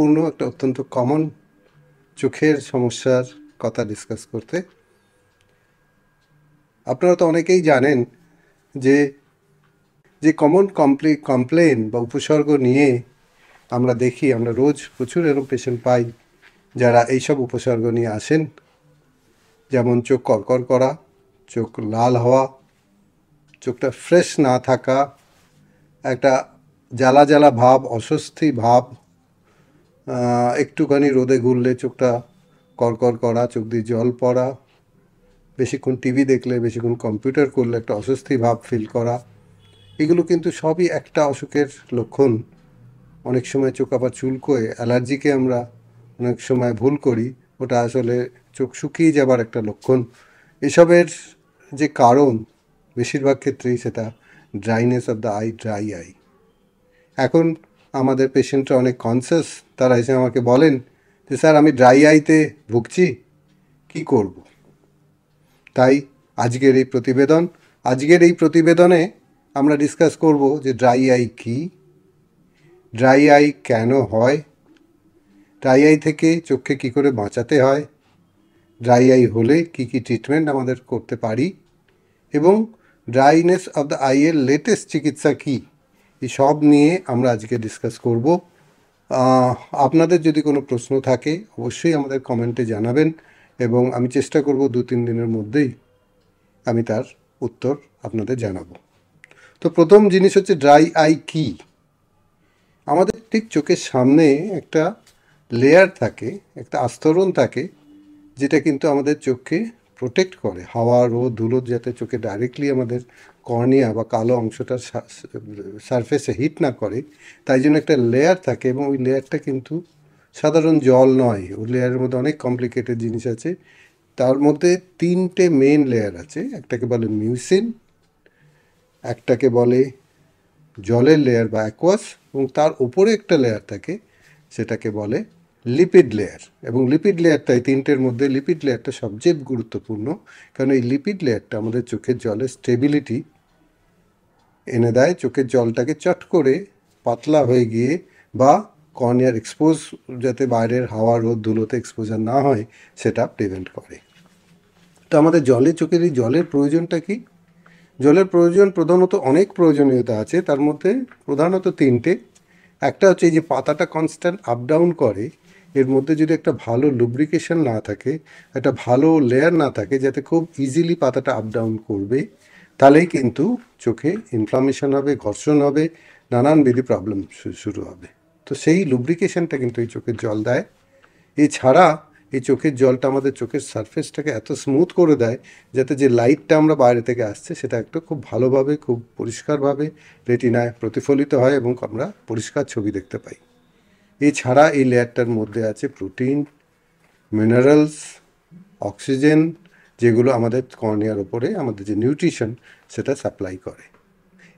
পূর্ণ একটা অত্যন্ত কমন চোখের সমস্যার কথা ডিসকাস করতে আপনারা তো অনেকেই জানেন যে যে কমন কমপ্লে কমপ্লেন বা উপসর্গ নিয়ে আমরা দেখি আমরা রোজ প্রচুর এরকম পেশেন্ট পাই যারা এইসব উপসর্গ নিয়ে আসেন যেমন চোখ করকর করা চোখ লাল হওয়া চোখটা ফ্রেশ না থাকা একটা জ্বালা জ্বালা ভাব অস্বস্তি ভাব একটুখানি রোদে ঘুরলে চোখটা করকর করা চোখ দিয়ে জল পড়া বেশিক্ষণ টিভি দেখলে বেশিক্ষণ কম্পিউটার করলে একটা অস্বস্তি ভাব ফিল করা এগুলো কিন্তু সবই একটা অসুখের লক্ষণ অনেক সময় চোখ আবার চুলকোয় অ্যালার্জিকে আমরা অনেক সময় ভুল করি ওটা আসলে চোখ শুকিয়ে যাবার একটা লক্ষণ এসবের যে কারণ বেশিরভাগ ক্ষেত্রেই সেটা dryness of the eye dry eye এখন আমাদের পেশেন্টরা অনেক কনসিয়াস তারা এসে আমাকে বলেন যে স্যার আমি ড্রাই আইতে ভুগছি কি করব। তাই আজকের এই প্রতিবেদন আজকের এই প্রতিবেদনে আমরা ডিসকাস করব যে ড্রাই আই কী ড্রাই আই কেন হয় ড্রাই আই থেকে চোখকে কি করে বাঁচাতে হয় ড্রাই আই হলে কি কি ট্রিটমেন্ট আমাদের করতে পারি এবং ড্রাইনেস অফ দ্য আইয়ের লেটেস্ট চিকিৎসা কী সব নিয়ে আমরা আজকে ডিসকাস করব আপনাদের যদি কোনো প্রশ্ন থাকে অবশ্যই আমাদের কমেন্টে জানাবেন এবং আমি চেষ্টা করব দু তিন দিনের মধ্যেই আমি তার উত্তর আপনাদের জানাবো তো প্রথম জিনিস হচ্ছে ড্রাই আই কি আমাদের ঠিক চোখের সামনে একটা লেয়ার থাকে একটা আস্তরণ থাকে যেটা কিন্তু আমাদের চোখকে প্রোটেক্ট করে হাওয়া রোদ ধুলো যাতে চোখে ডাইরেক্টলি আমাদের কর্নিয়া বা কালো অংশটা সারফেসে হিট না করে তাই জন্য একটা লেয়ার থাকে এবং ওই লেয়ারটা কিন্তু সাধারণ জল নয় ওই লেয়ারের মধ্যে অনেক কমপ্লিকেটেড জিনিস আছে তার মধ্যে তিনটে মেন লেয়ার আছে একটাকে বলে মিউসিন একটাকে বলে জলের লেয়ার বা অ্যাকোয়াস এবং তার ওপরে একটা লেয়ার থাকে সেটাকে বলে লিপিড লেয়ার এবং লিপিড লেয়ারটা এই তিনটের মধ্যে লিপিড লেয়ারটা সবচেয়ে গুরুত্বপূর্ণ কারণ এই লিপিড লেয়ারটা আমাদের চোখের জলে স্টেবিলিটি এনে দেয় চোখের জলটাকে চট করে পাতলা হয়ে গিয়ে বা কর্নিয়ার এক্সপোজ যাতে বাইরের হাওয়া রোদ ধুলোতে এক্সপোজার না হয় সেটা প্রিভেন্ট করে তো আমাদের জলে চোখের এই জলের প্রয়োজনটা কি জলের প্রয়োজন প্রধানত অনেক প্রয়োজনীয়তা আছে তার মধ্যে প্রধানত তিনটে একটা হচ্ছে এই যে পাতাটা কনস্ট্যান্ট আপ ডাউন করে এর মধ্যে যদি একটা ভালো লুব্রিকেশন না থাকে একটা ভালো লেয়ার না থাকে যাতে খুব ইজিলি পাতাটা আপ ডাউন করবে তাহলেই কিন্তু চোখে ইনফ্লামেশন হবে ঘর্ষণ হবে নানান বিধি প্রবলেম শুরু হবে তো সেই লুব্রিকেশনটা কিন্তু এই চোখের জল দেয় এছাড়া এই চোখের জলটা আমাদের চোখের সারফেসটাকে এত স্মুথ করে দেয় যাতে যে লাইটটা আমরা বাইরে থেকে আসছে সেটা একটু খুব ভালোভাবে খুব পরিষ্কারভাবে রেটিনায় প্রতিফলিত হয় এবং আমরা পরিষ্কার ছবি দেখতে পাই এছাড়া এই লেয়ারটার মধ্যে আছে প্রোটিন মিনারেলস অক্সিজেন যেগুলো আমাদের কর্নিয়ার ওপরে আমাদের যে নিউট্রিশন সেটা সাপ্লাই করে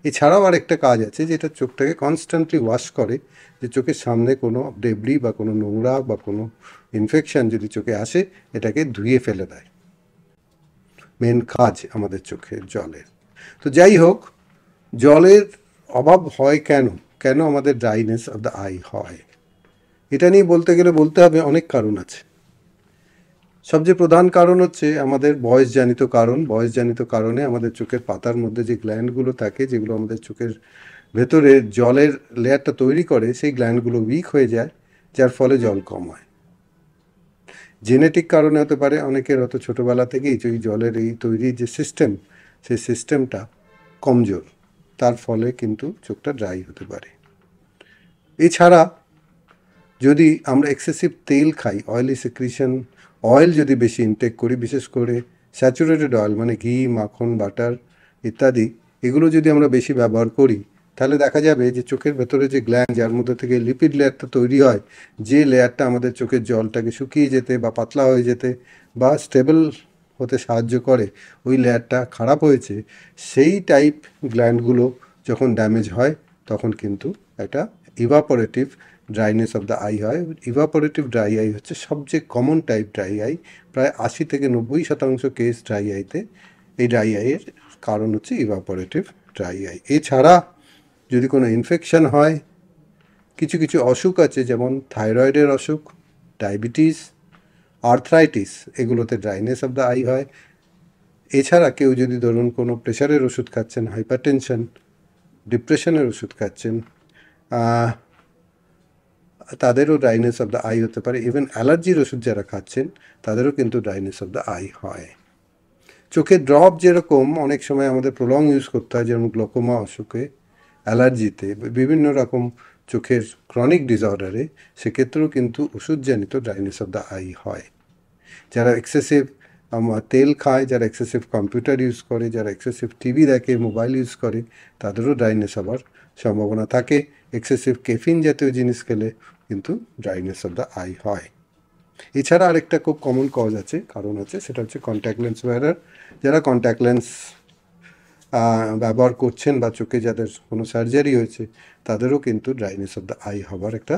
এছাড়াও আরেকটা কাজ আছে যেটা চোখটাকে কনস্ট্যান্টলি ওয়াশ করে যে চোখের সামনে কোনো ডেবলি বা কোনো নোংরা বা কোনো ইনফেকশান যদি চোখে আসে এটাকে ধুয়ে ফেলে দেয় মেন কাজ আমাদের চোখে জলের তো যাই হোক জলের অভাব হয় কেন কেন আমাদের ড্রাইনেস অফ দ্য আই হয় এটা নিয়ে বলতে গেলে বলতে হবে অনেক কারণ আছে সবচেয়ে প্রধান কারণ হচ্ছে আমাদের বয়সজনিত কারণ বয়সজনিত কারণে আমাদের চোখের পাতার মধ্যে যে গ্ল্যান্ডগুলো থাকে যেগুলো আমাদের চোখের ভেতরে জলের লেয়ারটা তৈরি করে সেই গ্ল্যান্ডগুলো উইক হয়ে যায় যার ফলে জল কম হয় জেনেটিক কারণে হতে পারে অনেকের অত ছোটোবেলা থেকেই যে জলের এই তৈরির যে সিস্টেম সেই সিস্টেমটা কমজোর তার ফলে কিন্তু চোখটা ড্রাই হতে পারে এছাড়া যদি আমরা এক্সেসিভ তেল খাই অয়েলি সিক্রিশন অয়েল যদি বেশি ইনটেক করি বিশেষ করে স্যাচুরেটেড অয়েল মানে ঘি মাখন বাটার ইত্যাদি এগুলো যদি আমরা বেশি ব্যবহার করি তাহলে দেখা যাবে যে চোখের ভেতরে যে গ্ল্যান্ড যার মধ্যে থেকে লিপিড লেয়ারটা তৈরি হয় যে লেয়ারটা আমাদের চোখের জলটাকে শুকিয়ে যেতে বা পাতলা হয়ে যেতে বা স্টেবল হতে সাহায্য করে ওই লেয়ারটা খারাপ হয়েছে সেই টাইপ গ্ল্যান্ডগুলো যখন ড্যামেজ হয় তখন কিন্তু একটা evaporative dryness of the eye হয় ইভাপোরেটিভ ড্রাই আই হচ্ছে সবচেয়ে কমন টাইপ ড্রাই আই প্রায় আশি থেকে নব্বই শতাংশ কেস ড্রাই আইতে এই ড্রাই আইয়ের কারণ হচ্ছে ইভাপোরেটিভ ড্রাই আই এছাড়া যদি কোনো ইনফেকশন হয় কিছু কিছু অসুখ আছে যেমন থাইরয়েডের অসুখ ডায়াবেটিস আর্থরাইটিস এগুলোতে ড্রাইনেস অফ দ্য আই হয় এছাড়া কেউ যদি ধরুন কোনো প্রেশারের ওষুধ খাচ্ছেন হাইপারটেনশন ডিপ্রেশনের ওষুধ খাচ্ছেন তাদেরও ড্রাইনেস অফ দ্য আই হতে পারে ইভেন অ্যালার্জির ওষুধ যারা খাচ্ছেন তাদেরও কিন্তু ড্রাইনেস অফ দ্য আই হয় চোখের ড্রপ যেরকম অনেক সময় আমাদের প্রলং ইউজ করতে হয় যেমন গ্লোকোমা অসুখে অ্যালার্জিতে বিভিন্ন রকম চোখের ক্রনিক ডিসঅর্ডারে সেক্ষেত্রেও কিন্তু ওষুধজনিত ড্রাইনেস অফ দ্য আই হয় যারা এক্সেসিভ তেল খায় যারা এক্সেসিভ কম্পিউটার ইউজ করে যারা এক্সেসিভ টিভি দেখে মোবাইল ইউজ করে তাদেরও ড্রাইনেস হওয়ার সম্ভাবনা থাকে এক্সেসিভ কেফিন জাতীয় জিনিস খেলে কিন্তু ড্রাইনেস অফ দ্য আই হয় এছাড়া আরেকটা খুব কমন কজ আছে কারণ আছে সেটা হচ্ছে কন্ট্যাক্ট লেন্স ওয়ারার যারা কন্ট্যাক্ট লেন্স ব্যবহার করছেন বা চোখে যাদের কোনো সার্জারি হয়েছে তাদেরও কিন্তু ড্রাইনেস অফ দ্য আই হবার একটা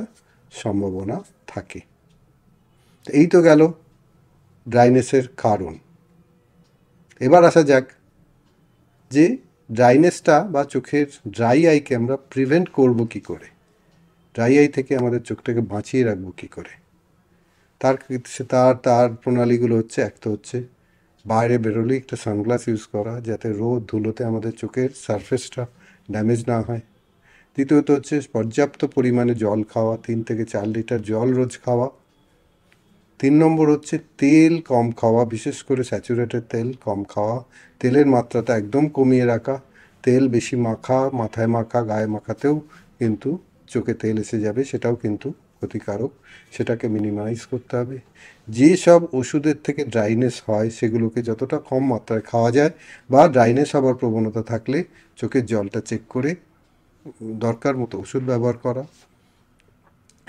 সম্ভাবনা থাকে তো এই তো গেল ড্রাইনেসের কারণ এবার আসা যাক যে ড্রাইনেসটা বা চোখের ড্রাই আইকে আমরা প্রিভেন্ট করব কি করে ড্রাই আই থেকে আমাদের চোখটাকে বাঁচিয়ে রাখবো কী করে তার তার তার প্রণালীগুলো হচ্ছে এক তো হচ্ছে বাইরে বেরোলেই একটা সানগ্লাস ইউজ করা যাতে রোদ ধুলোতে আমাদের চোখের সারফেসটা ড্যামেজ না হয় দ্বিতীয়ত হচ্ছে পর্যাপ্ত পরিমাণে জল খাওয়া তিন থেকে চার লিটার জল রোজ খাওয়া তিন নম্বর হচ্ছে তেল কম খাওয়া বিশেষ করে স্যাচুরেটেড তেল কম খাওয়া তেলের মাত্রাটা একদম কমিয়ে রাখা তেল বেশি মাখা মাথায় মাখা গায়ে মাখাতেও কিন্তু চোখে তেল এসে যাবে সেটাও কিন্তু ক্ষতিকারক সেটাকে মিনিমাইজ করতে হবে যে সব ওষুধের থেকে ড্রাইনেস হয় সেগুলোকে যতটা কম মাত্রায় খাওয়া যায় বা ড্রাইনেস হওয়ার প্রবণতা থাকলে চোখের জলটা চেক করে দরকার মতো ওষুধ ব্যবহার করা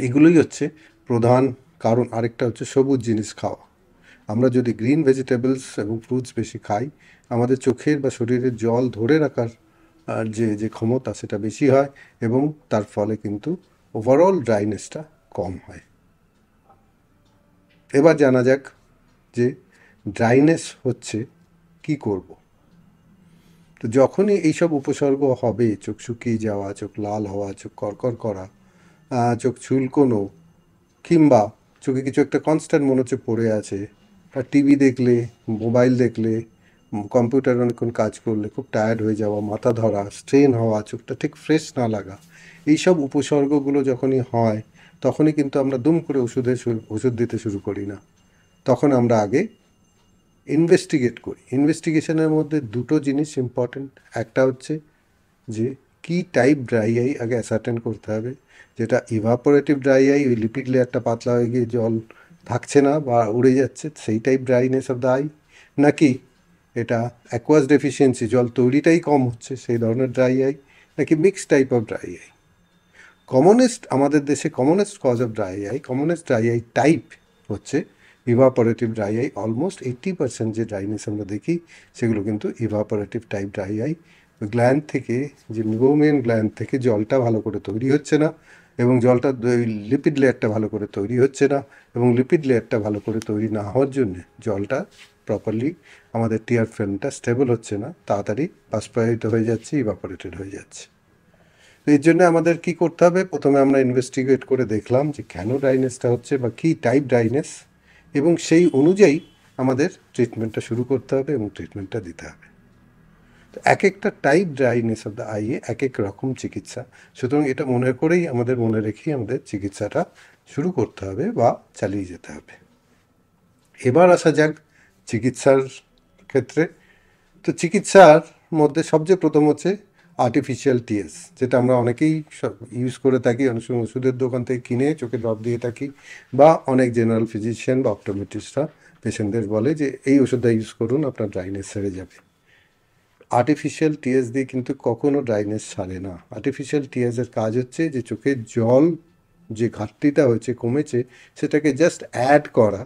এগুলোই হচ্ছে প্রধান কারণ আরেকটা হচ্ছে সবুজ জিনিস খাওয়া আমরা যদি গ্রিন ভেজিটেবলস এবং ফ্রুটস বেশি খাই আমাদের চোখের বা শরীরের জল ধরে রাখার যে যে ক্ষমতা সেটা বেশি হয় এবং তার ফলে কিন্তু ওভারঅল ড্রাইনেসটা কম হয় এবার জানা যাক যে ড্রাইনেস হচ্ছে কি করব। তো যখনই এইসব উপসর্গ হবে চোখ শুকিয়ে যাওয়া চোখ লাল হওয়া চোখ করকর করা চোখ চুলকোনো কিংবা চোখে কিছু একটা কনস্ট্যান্ট মনে হচ্ছে পড়ে আছে আর টিভি দেখলে মোবাইল দেখলে কম্পিউটার অনেকক্ষণ কাজ করলে খুব টায়ার্ড হয়ে যাওয়া মাথা ধরা স্ট্রেন হওয়া চোখটা ঠিক ফ্রেশ না লাগা এইসব উপসর্গগুলো যখনই হয় তখনই কিন্তু আমরা দুম করে ওষুধে ওষুধ দিতে শুরু করি না তখন আমরা আগে ইনভেস্টিগেট করি ইনভেস্টিগেশনের মধ্যে দুটো জিনিস ইম্পর্ট্যান্ট একটা হচ্ছে যে কি টাইপ ড্রাই আই আগে অ্যাসার্টেন করতে হবে যেটা ইভাপোরেটিভ ড্রাই আই ওই লিপিড লেয়ারটা পাতলা হয়ে গিয়ে জল থাকছে না বা উড়ে যাচ্ছে সেই type dryness of the eye নাকি এটা অ্যাকোয়াস ডেফিসিয়েন্সি জল তৈরিটাই কম হচ্ছে সেই ধরনের ড্রাই আই নাকি mix type of dry eye commonest আমাদের দেশে commonest cause of dry eye commonest dry eye type হচ্ছে evaporative dry eye almost eighty percent যে ড্রাইনেস আমরা দেখি সেগুলো কিন্তু evaporative type dry eye gland থেকে যে মিবোমিয়ান গ্ল্যান্ড থেকে জলটা ভালো করে তৈরি হচ্ছে না এবং জলটা লিপিড লেয়ারটা ভালো করে তৈরি হচ্ছে না এবং লিপিড লেয়ারটা ভালো করে তৈরি না হওয়ার জন্যে জলটা প্রপারলি আমাদের টিয়ার ফ্রেমটা স্টেবল হচ্ছে না তাড়াতাড়ি বাষ্পায়িত হয়ে যাচ্ছে ইভাপোরেটেড হয়ে যাচ্ছে তো এর জন্য আমাদের কি করতে হবে প্রথমে আমরা ইনভেস্টিগেট করে দেখলাম যে কেন ড্রাইনেসটা হচ্ছে বা কী টাইপ ড্রাইনেস এবং সেই অনুযায়ী আমাদের ট্রিটমেন্টটা শুরু করতে হবে এবং ট্রিটমেন্টটা দিতে হবে এক একটা টাইপ ড্রাইনেস অফ দ্য আইয়ে এক এক রকম চিকিৎসা সুতরাং এটা মনে করেই আমাদের মনে রেখেই আমাদের চিকিৎসাটা শুরু করতে হবে বা চালিয়ে যেতে হবে এবার আসা যাক চিকিৎসার ক্ষেত্রে তো চিকিৎসার মধ্যে সবচেয়ে প্রথম হচ্ছে আর্টিফিশিয়াল টিএস যেটা আমরা অনেকেই সব ইউজ করে থাকি অনেক সময় ওষুধের দোকান থেকে কিনে চোখে ড্রপ দিয়ে থাকি বা অনেক জেনারেল ফিজিশিয়ান বা অপটোমেটিস্টরা পেশেন্টদের বলে যে এই ওষুধটা ইউজ করুন আপনার ড্রাইনেস সেরে যাবে আর্টিফিশিয়াল টিএস দিয়ে কিন্তু কখনো ড্রাইনেস সারে না আর্টিফিশিয়াল এর কাজ হচ্ছে যে চোখের জল যে ঘাটতিটা হয়েছে কমেছে সেটাকে জাস্ট অ্যাড করা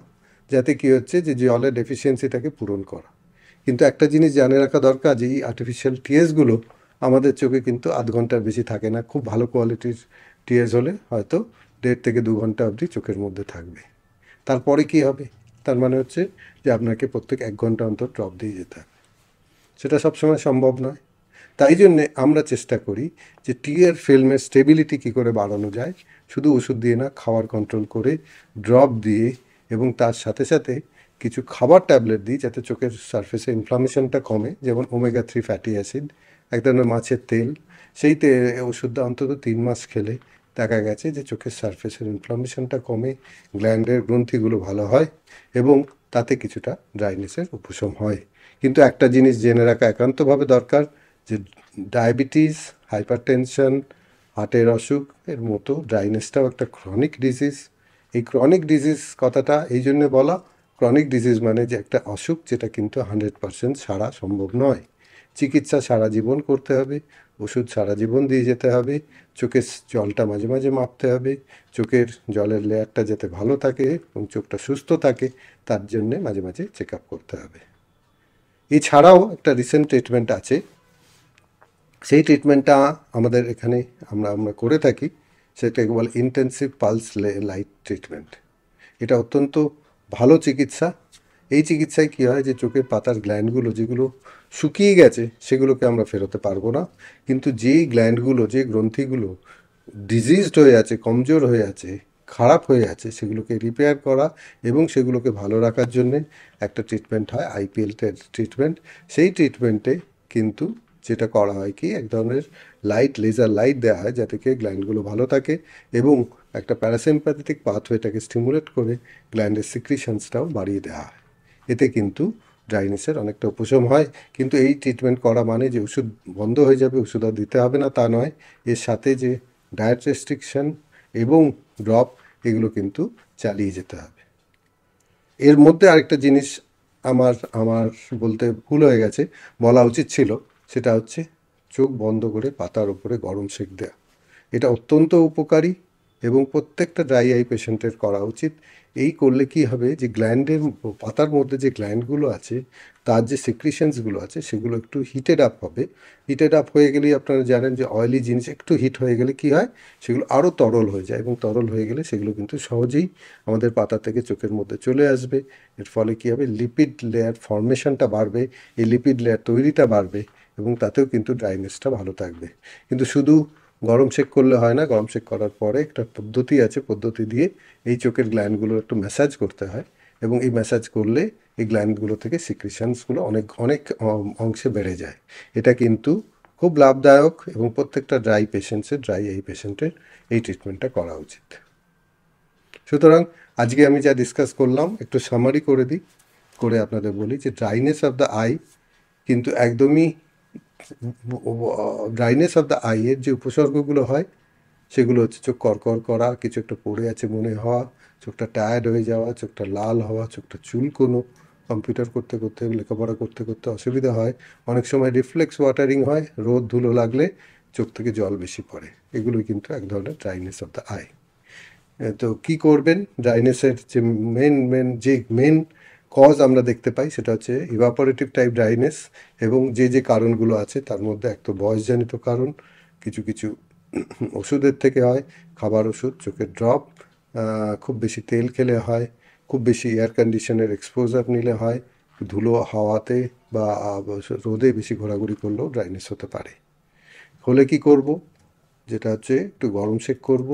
যাতে কি হচ্ছে যে জলের ডেফিসিয়েন্সিটাকে পূরণ করা কিন্তু একটা জিনিস জানে রাখা দরকার যে এই আর্টিফিশিয়াল টিএসগুলো আমাদের চোখে কিন্তু আধ ঘন্টার বেশি থাকে না খুব ভালো কোয়ালিটির টিএস হলে হয়তো দেড় থেকে দু ঘন্টা অবধি চোখের মধ্যে থাকবে তারপরে কি হবে তার মানে হচ্ছে যে আপনাকে প্রত্যেক এক ঘন্টা অন্তর ড্রপ দিয়ে যেতে হবে সেটা সবসময় সম্ভব নয় তাই জন্যে আমরা চেষ্টা করি যে টিয়ার ফিল্মের স্টেবিলিটি কী করে বাড়ানো যায় শুধু ওষুধ দিয়ে না খাওয়ার কন্ট্রোল করে ড্রপ দিয়ে এবং তার সাথে সাথে কিছু খাবার ট্যাবলেট দিই যাতে চোখের সারফেসে ইনফ্লামেশনটা কমে যেমন ওমেগা থ্রি ফ্যাটি অ্যাসিড এক ধরনের মাছের তেল সেই তেল ওষুধটা অন্তত তিন মাস খেলে দেখা গেছে যে চোখের সারফেসের ইনফ্লামেশনটা কমে গ্ল্যান্ডের গ্রন্থিগুলো ভালো হয় এবং তাতে কিছুটা ড্রাইনেসের উপশম হয় কিন্তু একটা জিনিস জেনে রাখা একান্তভাবে দরকার যে ডায়াবেটিস হাইপার টেনশন হার্টের অসুখ এর মতো ড্রাইনেসটাও একটা ক্রনিক ডিজিজ এই ক্রনিক ডিজিজ কথাটা এই জন্যে বলা ক্রনিক ডিজিজ মানে যে একটা অসুখ যেটা কিন্তু হান্ড্রেড পারসেন্ট সারা সম্ভব নয় চিকিৎসা সারা জীবন করতে হবে ওষুধ সারা জীবন দিয়ে যেতে হবে চোখের জলটা মাঝে মাঝে মাপতে হবে চোখের জলের লেয়ারটা যাতে ভালো থাকে এবং চোখটা সুস্থ থাকে তার জন্যে মাঝে মাঝে চেক আপ করতে হবে এছাড়াও একটা রিসেন্ট ট্রিটমেন্ট আছে সেই ট্রিটমেন্টটা আমাদের এখানে আমরা আমরা করে থাকি সেটাকে বলে ইন্টেন্সিভ পালস লাইট ট্রিটমেন্ট এটা অত্যন্ত ভালো চিকিৎসা এই চিকিৎসায় কী হয় যে চোখের পাতার গ্ল্যান্ডগুলো যেগুলো শুকিয়ে গেছে সেগুলোকে আমরা ফেরোতে পারবো না কিন্তু যেই গ্ল্যান্ডগুলো যে গ্রন্থিগুলো ডিজিজড হয়ে আছে কমজোর হয়ে আছে খারাপ হয়ে আছে সেগুলোকে রিপেয়ার করা এবং সেগুলোকে ভালো রাখার জন্যে একটা ট্রিটমেন্ট হয় আইপিএল ট্রিটমেন্ট সেই ট্রিটমেন্টে কিন্তু যেটা করা হয় কি এক ধরনের লাইট লেজার লাইট দেওয়া হয় যাতে কি গ্ল্যান্ডগুলো ভালো থাকে এবং একটা প্যারাসিম্প্যাথেটিক পাথওয়েটাকে স্টিমুলেট করে গ্ল্যান্ডের সিক্রিশনসটাও বাড়িয়ে দেওয়া হয় এতে কিন্তু ড্রাইনেসের অনেকটা উপশম হয় কিন্তু এই ট্রিটমেন্ট করা মানে যে ওষুধ বন্ধ হয়ে যাবে ওষুধ আর দিতে হবে না তা নয় এর সাথে যে ডায়েট রেস্ট্রিকশান এবং ড্রপ এগুলো কিন্তু চালিয়ে যেতে হবে এর মধ্যে আরেকটা জিনিস আমার আমার বলতে ভুল হয়ে গেছে বলা উচিত ছিল সেটা হচ্ছে চোখ বন্ধ করে পাতার উপরে গরম সেঁক দেওয়া এটা অত্যন্ত উপকারী এবং প্রত্যেকটা ড্রাই আই পেশেন্টের করা উচিত এই করলে কি হবে যে গ্ল্যান্ডের পাতার মধ্যে যে গ্ল্যান্ডগুলো আছে তার যে সিক্রিশনসগুলো আছে সেগুলো একটু হিটেড আপ হবে হিটেড আপ হয়ে গেলেই আপনারা জানেন যে অয়েলি জিনিস একটু হিট হয়ে গেলে কি হয় সেগুলো আরও তরল হয়ে যায় এবং তরল হয়ে গেলে সেগুলো কিন্তু সহজেই আমাদের পাতা থেকে চোখের মধ্যে চলে আসবে এর ফলে কী হবে লিপিড লেয়ার ফর্মেশনটা বাড়বে এই লিপিড লেয়ার তৈরিটা বাড়বে এবং তাতেও কিন্তু ড্রাইনেসটা ভালো থাকবে কিন্তু শুধু গরম শেক করলে হয় না গরম শেক করার পরে একটা পদ্ধতি আছে পদ্ধতি দিয়ে এই চোখের গ্ল্যান্ডগুলো একটু ম্যাসাজ করতে হয় এবং এই ম্যাসাজ করলে এই গ্ল্যান্ডগুলো থেকে সিক্রিশনসগুলো অনেক অনেক অংশে বেড়ে যায় এটা কিন্তু খুব লাভদায়ক এবং প্রত্যেকটা ড্রাই পেশেন্টসের ড্রাই এই পেশেন্টের এই ট্রিটমেন্টটা করা উচিত সুতরাং আজকে আমি যা ডিসকাস করলাম একটু সামারি করে দিই করে আপনাদের বলি যে ড্রাইনেস অফ দ্য আই কিন্তু একদমই ড্রাইনেস অফ দ্য আইয়ের যে উপসর্গগুলো হয় সেগুলো হচ্ছে চোখ করকর করা কিছু একটা পড়ে আছে মনে হওয়া চোখটা টায়ার্ড হয়ে যাওয়া চোখটা লাল হওয়া চোখটা চুলকোনো কম্পিউটার করতে করতে লেখাপড়া করতে করতে অসুবিধা হয় অনেক সময় রিফ্লেক্স ওয়াটারিং হয় রোদ ধুলো লাগলে চোখ থেকে জল বেশি পড়ে এগুলোই কিন্তু এক ধরনের ড্রাইনেস অফ দ্য আই তো কি করবেন ড্রাইনেসের যে মেন মেন যে মেন কজ আমরা দেখতে পাই সেটা হচ্ছে ইভাপোরেটিভ টাইপ ড্রাইনেস এবং যে যে কারণগুলো আছে তার মধ্যে এক তো বয়সজনিত কারণ কিছু কিছু ওষুধের থেকে হয় খাবার ওষুধ চোখের ড্রপ খুব বেশি তেল খেলে হয় খুব বেশি এয়ার কন্ডিশনের এক্সপোজার নিলে হয় ধুলো হাওয়াতে বা রোদে বেশি ঘোরাঘুরি করলেও ড্রাইনেস হতে পারে হলে কি করব যেটা হচ্ছে একটু গরম শেক করব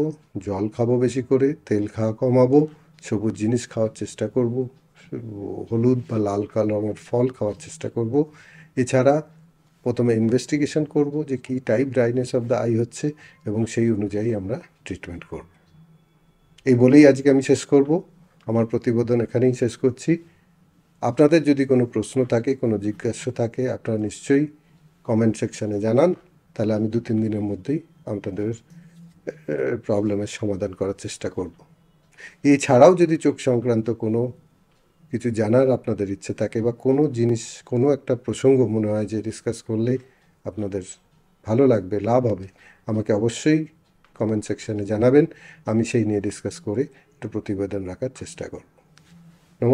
জল খাবো বেশি করে তেল খাওয়া কমাবো সবুজ জিনিস খাওয়ার চেষ্টা করব হলুদ বা লাল কালারের ফল খাওয়ার চেষ্টা করব এছাড়া প্রথমে ইনভেস্টিগেশন করব যে কি type dryness of the eye হচ্ছে এবং সেই অনুযায়ী আমরা ট্রিটমেন্ট করব এই বলেই আজকে আমি শেষ করব আমার প্রতিবেদন এখানেই শেষ করছি আপনাদের যদি কোনো প্রশ্ন থাকে কোনো জিজ্ঞাসা থাকে আপনারা নিশ্চয়ই কমেন্ট সেকশানে জানান তাহলে আমি দু তিন দিনের মধ্যেই আপনাদের প্রবলেমের সমাধান করার চেষ্টা করব এছাড়াও যদি চোখ সংক্রান্ত কোনো কিছু জানার আপনাদের ইচ্ছে থাকে বা কোনো জিনিস কোনো একটা প্রসঙ্গ মনে হয় যে ডিসকাস করলে আপনাদের ভালো লাগবে লাভ হবে আমাকে অবশ্যই কমেন্ট সেকশনে জানাবেন আমি সেই নিয়ে ডিসকাস করে একটু প্রতিবেদন রাখার চেষ্টা করব